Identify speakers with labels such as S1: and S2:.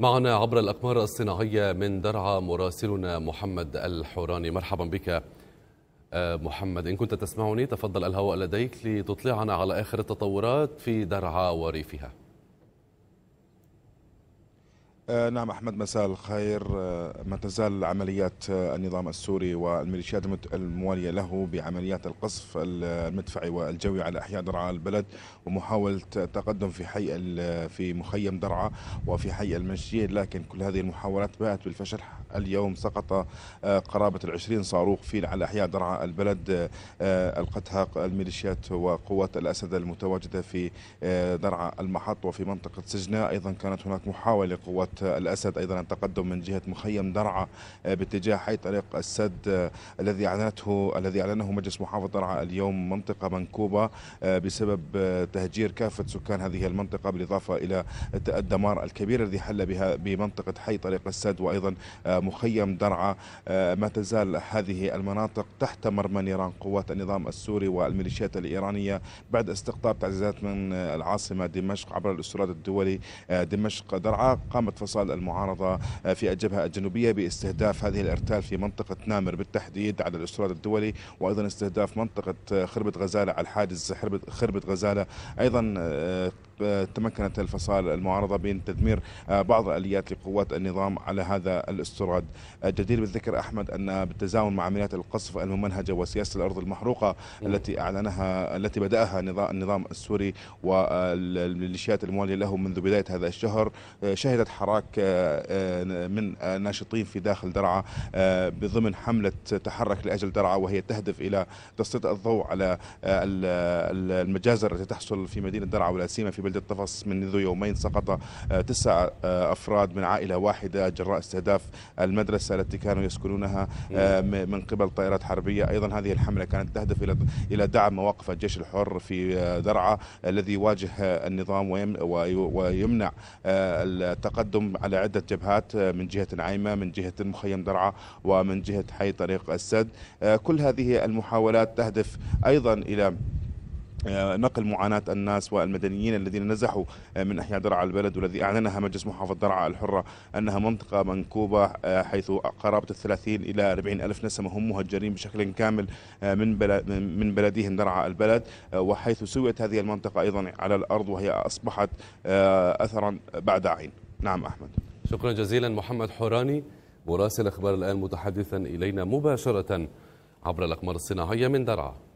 S1: معنا عبر الأقمار الصناعية من درعا مراسلنا محمد الحوراني مرحبا بك آه، محمد إن كنت تسمعني تفضل الهواء لديك لتطلعنا على آخر التطورات في درعا وريفها
S2: آه، نعم أحمد مساء الخير آه، ما تزال عمليات آه، النظام السوري والميليشيات الموالية له بعمليات القصف المدفعي والجوي على أحياء درعا البلد ومحاولة التقدم في حي في مخيم درعا وفي حي المشجيد لكن كل هذه المحاولات باءت بالفشل اليوم سقط قرابة العشرين صاروخ فيل على أحياء درعا البلد ألقتها الميليشيات وقوات الأسد المتواجدة في درعا المحط وفي منطقة سجنة أيضا كانت هناك محاولة لقوات الأسد أيضا التقدم من جهة مخيم درعا آه، باتجاه حي طريق السد آه، الذي أعلنته الذي أعلنه مجلس محافظة درعا اليوم منطقة منكوبة آه، بسبب تهجير كافة سكان هذه المنطقة بالإضافة إلى الدمار الكبير الذي حل بها بمنطقة حي طريق السد وأيضا مخيم درعا ما تزال هذه المناطق تحت مرمى نيران قوات النظام السوري والميليشيات الإيرانية بعد استقطاب تعزيزات من العاصمة دمشق عبر الاستراد الدولي دمشق درعا قامت اتصال المعارضة آه، في الجبهة الجنوبية باستهداف هذه الارتال في منطقة نامر بالتحديد على الاستراد الدولي وأيضا استهداف منطقة آه، خربة غزالة على الحاجز خربة غزالة أيضا آه، تمكنت الفصائل المعارضة من تدمير آه، بعض الآليات لقوات النظام على هذا الاستراد آه، جدير بالذكر أحمد أن بالتزامن مع عمليات القصف الممنهجة وسياسة الأرض المحروقة نعم. التي أعلنها التي بدأها النظام السوري والميليشيات الموالية له منذ بداية هذا الشهر آه، شهدت حراك من ناشطين في داخل درعا بضمن حملة تحرك لأجل درعا وهي تهدف إلى تسليط الضوء على المجازر التي تحصل في مدينة درعا ولا سيما في بلدة طفص منذ يومين سقط آه، تسع آه، أفراد من عائلة واحدة جراء استهداف المدرسة التي كانوا يسكنونها آه، من قبل طائرات حربية أيضا هذه الحملة كانت تهدف إلى إلى دعم مواقف الجيش الحر في درعا الذي يواجه النظام ويمنع التقدم على عدة جبهات من جهة نعيمة من جهة مخيم درعا ومن جهة حي طريق السد كل هذه المحاولات تهدف أيضا إلى آه، نقل معاناة الناس والمدنيين الذين نزحوا آه، من أحياء درعا البلد والذي أعلنها مجلس محافظة درعا الحرة أنها منطقة منكوبة آه، حيث قرابة الثلاثين إلى أربعين ألف نسمة هم مهجرين بشكل كامل من من بلدهم درعا البلد وحيث سويت هذه المنطقة أيضا على الأرض وهي أصبحت أثرا بعد عين
S1: نعم أحمد شكرا جزيلا محمد حوراني مراسل أخبار الآن متحدثا إلينا مباشرة عبر الأقمار الصناعية من درعا